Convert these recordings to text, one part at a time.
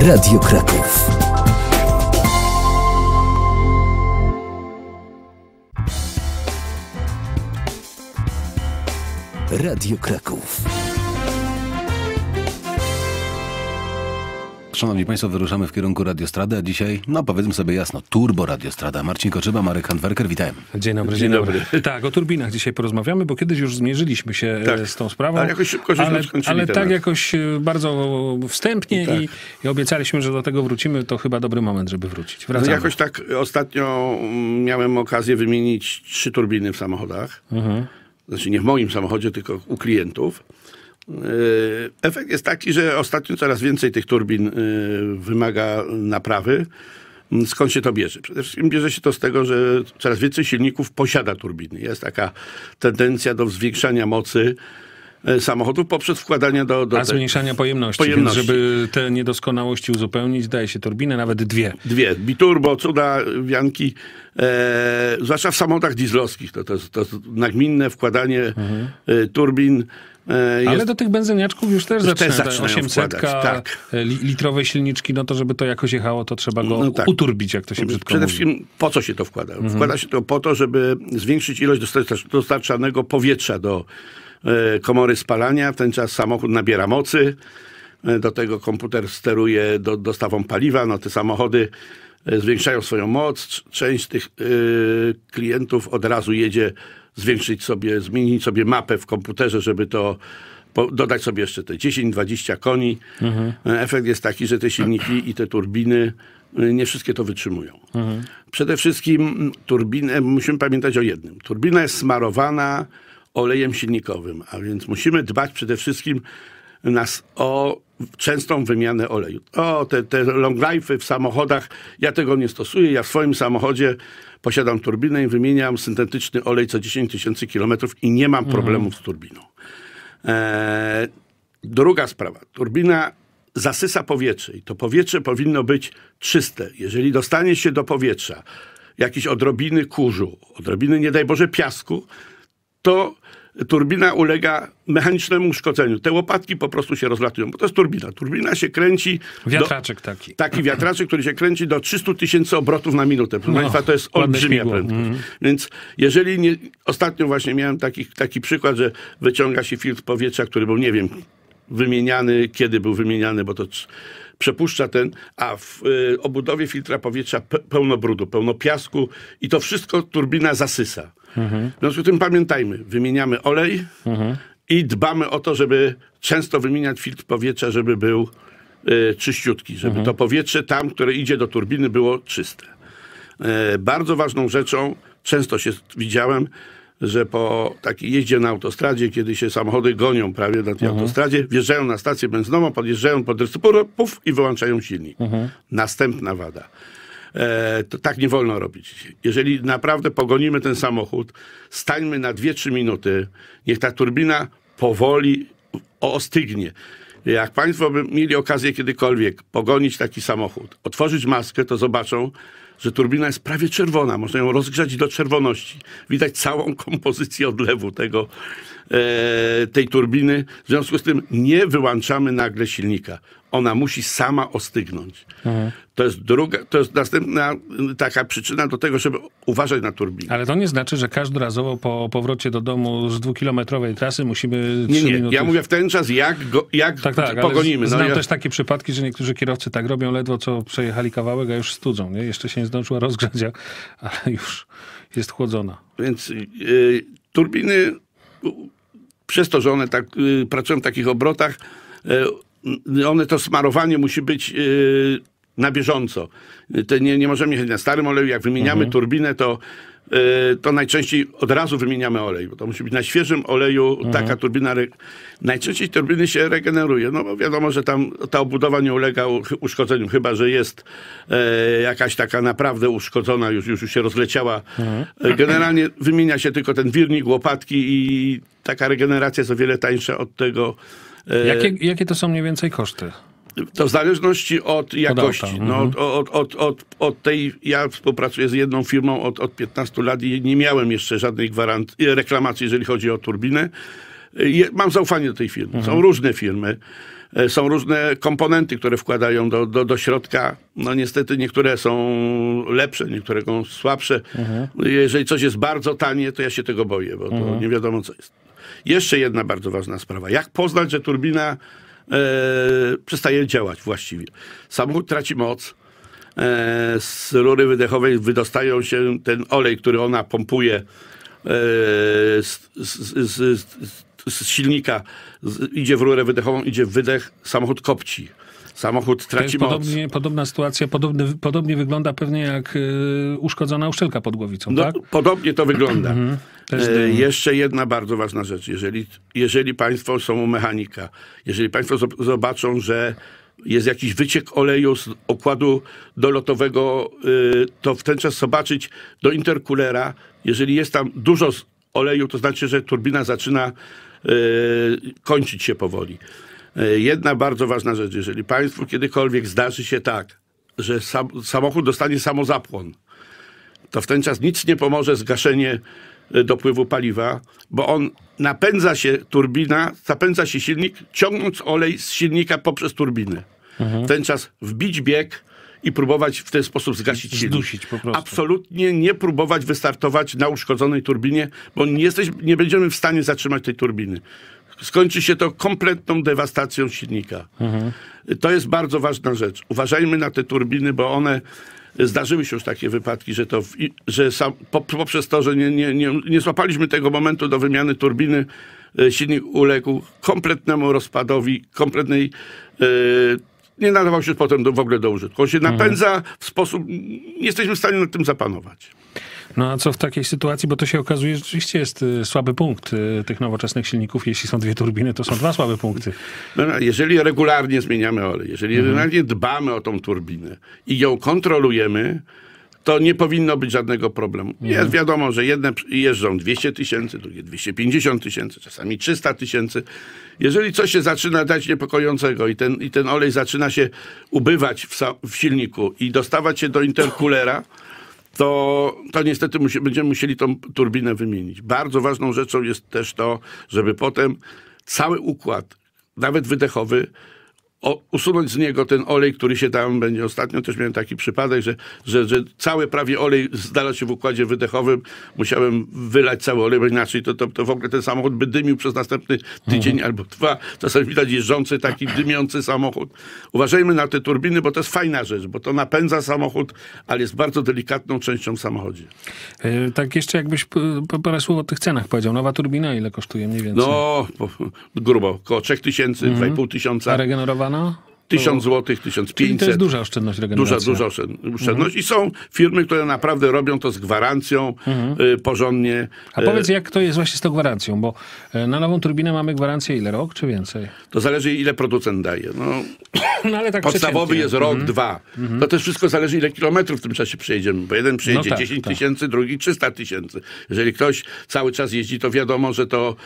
Radio Kraków. Radio Kraków. Szanowni Państwo, wyruszamy w kierunku Radiostrady, a dzisiaj, no powiedzmy sobie jasno, Turbo Radiostrada. Marcin Koczyba, Marek Handwerker, witam. Dzień dobry. Dzień, dzień dobry. dobry. Tak, o turbinach dzisiaj porozmawiamy, bo kiedyś już zmierzyliśmy się e, tak. z tą sprawą. Ale jakoś szybko ale, ale tak jakoś e, bardzo wstępnie tak. i, i, obiecaliśmy, że do tego wrócimy, to chyba dobry moment, żeby wrócić. No Wracamy. No jakoś tak ostatnio mm, miałem okazję wymienić trzy turbiny w samochodach. Mhm. Znaczy nie w moim samochodzie, tylko u klientów. Y, efekt jest taki, że ostatnio coraz więcej tych turbin y, wymaga naprawy. Mm, skąd się to bierze? Przede wszystkim bierze się to z tego, że coraz więcej silników posiada turbiny. Jest taka tendencja do zwiększania mocy y, samochodów poprzez wkładanie do... do A zmniejszania pojemności, pojemności. żeby te niedoskonałości uzupełnić, daje się turbinę, nawet dwie. Dwie. Biturbo, cuda, wianki. E, zwłaszcza w samochodach dieslowskich. To, to, to nagminne wkładanie mhm. turbin E, jest... Ale do tych benzyniaczków już też, też te 800 tak. E, litrowe silniczki, no to żeby to jakoś jechało, to trzeba go no tak. uturbić, jak to się brzydko Przede mówi. wszystkim po co się to wkłada? Mhm. Wkłada się to po to, żeby zwiększyć ilość dostarczanego powietrza do e, komory spalania. W ten czas samochód nabiera mocy, do tego komputer steruje do, dostawą paliwa, no te samochody zwiększają swoją moc. Część tych klientów od razu jedzie zwiększyć sobie, zmienić sobie mapę w komputerze, żeby to dodać sobie jeszcze te 10-20 koni. Mhm. Efekt jest taki, że te silniki i te turbiny e, nie wszystkie to wytrzymują. Mhm. Przede wszystkim turbinę, musimy pamiętać o jednym. Turbina jest smarowana olejem silnikowym, a więc musimy dbać przede wszystkim, nas o częstą wymianę oleju. O, te, te long life'y w samochodach, ja tego nie stosuję. Ja w swoim samochodzie posiadam turbinę i wymieniam syntetyczny olej co 10 tysięcy kilometrów i nie mam mhm. problemów z turbiną. Eee, druga sprawa. Turbina zasysa powietrze i to powietrze powinno być czyste. Jeżeli dostanie się do powietrza jakieś odrobiny kurzu, odrobiny, nie daj Boże, piasku, to turbina ulega mechanicznemu uszkodzeniu. Te łopatki po prostu się rozlatują, bo to jest turbina. Turbina się kręci... Wiatraczek do, taki. Taki wiatraczek, który się kręci do 300 tysięcy obrotów na minutę. Proszę no, Państwa, to jest olbrzymia prędkość. Mm. Więc jeżeli nie... Ostatnio właśnie miałem taki, taki przykład, że wyciąga się filtr powietrza, który był, nie wiem, wymieniany, kiedy był wymieniany, bo to przepuszcza ten, a w y, obudowie filtra powietrza pe, pełno brudu, pełno piasku i to wszystko turbina zasysa. Mhm. W związku z tym pamiętajmy, wymieniamy olej mhm. i dbamy o to, żeby często wymieniać filtr powietrza, żeby był y, czyściutki, żeby mhm. to powietrze tam, które idzie do turbiny, było czyste. E, bardzo ważną rzeczą, często się widziałem, że po takiej jeździe na autostradzie, kiedy się samochody gonią prawie na tej mhm. autostradzie, wjeżdżają na stację benzynową, podjeżdżają pod rysy, puf i wyłączają silnik. Mhm. Następna wada. E, to tak nie wolno robić. Jeżeli naprawdę pogonimy ten samochód, stańmy na 2-3 minuty, niech ta turbina powoli ostygnie. Jak Państwo by mieli okazję kiedykolwiek pogonić taki samochód, otworzyć maskę, to zobaczą, że turbina jest prawie czerwona. Można ją rozgrzać do czerwoności. Widać całą kompozycję odlewu tego, E, tej turbiny. W związku z tym nie wyłączamy nagle silnika. Ona musi sama ostygnąć. Mhm. To jest druga, to jest następna y, taka przyczyna do tego, żeby uważać na turbinę. Ale to nie znaczy, że każdorazowo po powrocie do domu z dwukilometrowej trasy musimy... Nie, nie. Minuty... Ja mówię w ten czas, jak, go, jak tak, tak, pogonimy. No znam ja... też takie przypadki, że niektórzy kierowcy tak robią, ledwo co przejechali kawałek, a już studzą. Nie? Jeszcze się nie zdążyła rozgrzać, ale już jest chłodzona. Więc yy, turbiny przez to, że one tak y, pracują w takich obrotach, y, y, one to smarowanie musi być na bieżąco. To nie, nie możemy jechać na starym oleju. Jak wymieniamy mhm. turbinę, to Y, to najczęściej od razu wymieniamy olej, bo to musi być na świeżym oleju mhm. taka turbina. Najczęściej turbiny się regeneruje, no bo wiadomo, że tam ta obudowa nie ulega uszkodzeniu, chyba że jest e, jakaś taka naprawdę uszkodzona, już, już się rozleciała. Mhm. E, generalnie wymienia się tylko ten wirnik, łopatki i taka regeneracja jest o wiele tańsza od tego. E, jakie, jakie to są mniej więcej koszty? To w zależności od jakości. No, od, od, od, od, od tej, ja współpracuję z jedną firmą od, od 15 lat i nie miałem jeszcze żadnej gwarancji, e, reklamacji, jeżeli chodzi o turbinę. Mam zaufanie do tej firmy. Mhm. Są różne firmy e, są różne komponenty, które wkładają do, do, do środka. No niestety niektóre są lepsze, niektóre są słabsze. Mhm. Jeżeli coś jest bardzo tanie, to ja się tego boję, bo mhm. to nie wiadomo co jest. Jeszcze jedna bardzo ważna sprawa. Jak poznać, że turbina E, przestaje działać właściwie. Samochód traci moc, e, z rury wydechowej wydostają się ten olej, który ona pompuje e, z, z, z, z silnika, idzie w rurę wydechową, idzie w wydech, samochód kopci samochód traci moc. Podobnie, podobna sytuacja, podobny, podobnie wygląda pewnie jak uszkodzona uszczelka pod głowicą, no, tak? Podobnie to wygląda. Mhm. E, jeszcze jedna bardzo ważna rzecz. Jeżeli, jeżeli państwo są u mechanika, jeżeli państwo zobaczą, że jest jakiś wyciek oleju z okładu dolotowego, e, to w ten czas zobaczyć do interkulera. Jeżeli jest tam dużo oleju, to znaczy, że turbina zaczyna e, kończyć się powoli. Jedna bardzo ważna rzecz. Jeżeli państwu kiedykolwiek zdarzy się tak, że samochód dostanie samozapłon, to w ten czas nic nie pomoże zgaszenie Y, dopływu paliwa, bo on napędza się turbina, zapędza się silnik, ciągnąc olej z silnika poprzez turbinę. Mhm. Ten czas wbić bieg i próbować w ten sposób zgasić silnik. Zdusić po prostu. Absolutnie nie próbować wystartować na uszkodzonej turbinie, bo nie, jesteś, nie będziemy w stanie zatrzymać tej turbiny. Skończy się to kompletną dewastacją silnika. Mhm. To jest bardzo ważna rzecz. Uważajmy na te turbiny, bo one Zdarzyły się już takie wypadki, że, to że sam, poprzez to, że nie, nie, nie, nie złapaliśmy tego momentu do wymiany turbiny, e, silnik uległ kompletnemu rozpadowi, kompletnej. E, nie nadawał się potem do, w ogóle do użytku. On się napędza w sposób, nie jesteśmy w stanie nad tym zapanować. No a co w takiej sytuacji, bo to się okazuje, że rzeczywiście jest y, słaby punkt y, tych nowoczesnych silników. Jeśli są dwie turbiny, to są dwa słabe punkty. No, no, jeżeli regularnie zmieniamy olej, jeżeli mhm. regularnie dbamy o tą turbinę i ją kontrolujemy, to nie powinno być żadnego problemu. Jest mhm. wiadomo, że jedne jeżdżą 200 tysięcy, drugie 250 tysięcy, czasami 300 tysięcy. Jeżeli coś się zaczyna dać niepokojącego i ten, i ten olej zaczyna się ubywać w, w silniku i dostawać się do interkulera, to, to niestety musi, będziemy musieli tą turbinę wymienić. Bardzo ważną rzeczą jest też to, żeby potem cały układ, nawet wydechowy, o, usunąć z niego ten olej, który się tam będzie. Ostatnio też miałem taki przypadek, że, że, że cały prawie olej znalazł się w układzie wydechowym. Musiałem wylać cały olej, bo inaczej to, to, to w ogóle ten samochód by dymił przez następny tydzień mhm. albo dwa. czasami widać jeżdżący taki dymiący samochód. Uważajmy na te turbiny, bo to jest fajna rzecz, bo to napędza samochód, ale jest bardzo delikatną częścią w samochodzie. E, tak jeszcze jakbyś parę słów o tych cenach powiedział. Nowa turbina ile kosztuje mniej więcej? No, po, grubo, około 3000, mhm. 2500. A regenerowana? No. tysiąc 1000 zł, 1500. to jest duża oszczędność Duża, duża mhm. oszczędność. Mhm. I są firmy, które naprawdę robią to z gwarancją, mhm. Y, porządnie. A y, powiedz, jak to jest właśnie z tą gwarancją, bo y, na nową turbinę mamy gwarancję ile? Rok czy więcej? To zależy, ile producent daje. No, no ale tak Podstawowy jest rok, mhm. dwa. Mhm. To też wszystko zależy, ile kilometrów w tym czasie przejedziemy, bo jeden no przejedzie no tak, 10 tak. tysięcy, tak. drugi 300 tysięcy. Jeżeli ktoś cały czas jeździ, to wiadomo, że to,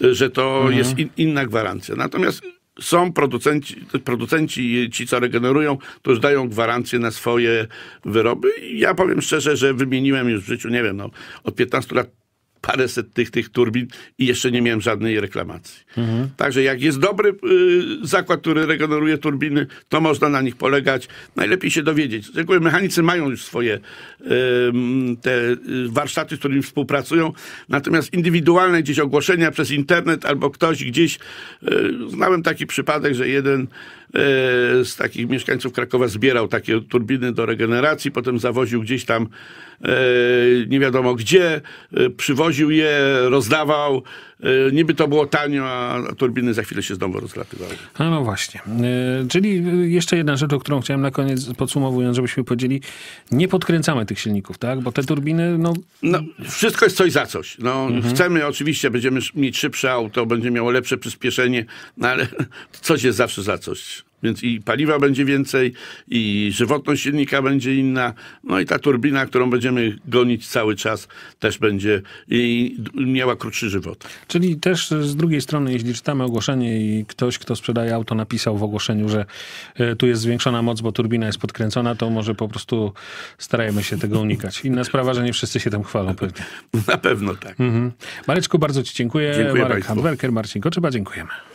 że to mhm. jest in, inna gwarancja. Natomiast są producenci, producenci, ci co regenerują, to już dają gwarancję na swoje wyroby. I ja powiem szczerze, że wymieniłem już w życiu, nie wiem, no, od 15 lat paręset tych, tych turbin i jeszcze nie miałem żadnej reklamacji. Mhm. Także jak jest dobry y, zakład, który regeneruje turbiny, to można na nich polegać. Najlepiej się dowiedzieć. Dziękuję. Mechanicy mają już swoje y, te warsztaty, z którymi współpracują, natomiast indywidualne gdzieś ogłoszenia przez internet albo ktoś gdzieś. Y, znałem taki przypadek, że jeden y, z takich mieszkańców Krakowa zbierał takie turbiny do regeneracji, potem zawoził gdzieś tam y, nie wiadomo gdzie, y, przywoził woził je, rozdawał. E, niby to było tanio, a turbiny za chwilę się znowu rozlatywały. A no, no właśnie. E, czyli e, jeszcze jedna rzecz, o którą chciałem na koniec podsumowując, żebyśmy podzieli. nie podkręcamy tych silników, tak? Bo te turbiny, no... no wszystko jest coś za coś. No, mhm. Chcemy oczywiście, będziemy mieć szybsze auto, będzie miało lepsze przyspieszenie, no ale coś jest zawsze za coś. Więc i paliwa będzie więcej, i żywotność silnika będzie inna, no i ta turbina, którą będziemy gonić cały czas, też będzie i miała krótszy żywot. Czyli też z drugiej strony, jeśli czytamy ogłoszenie i ktoś, kto sprzedaje auto, napisał w ogłoszeniu, że e, tu jest zwiększona moc, bo turbina jest podkręcona, to może po prostu starajmy się tego unikać. Inna sprawa, że nie wszyscy się tam chwalą pewnie. Na pewno tak. Mhm. Mareczku, bardzo Ci dziękuję. dziękuję Marek Handwerker, Marcin Koczyba, dziękujemy.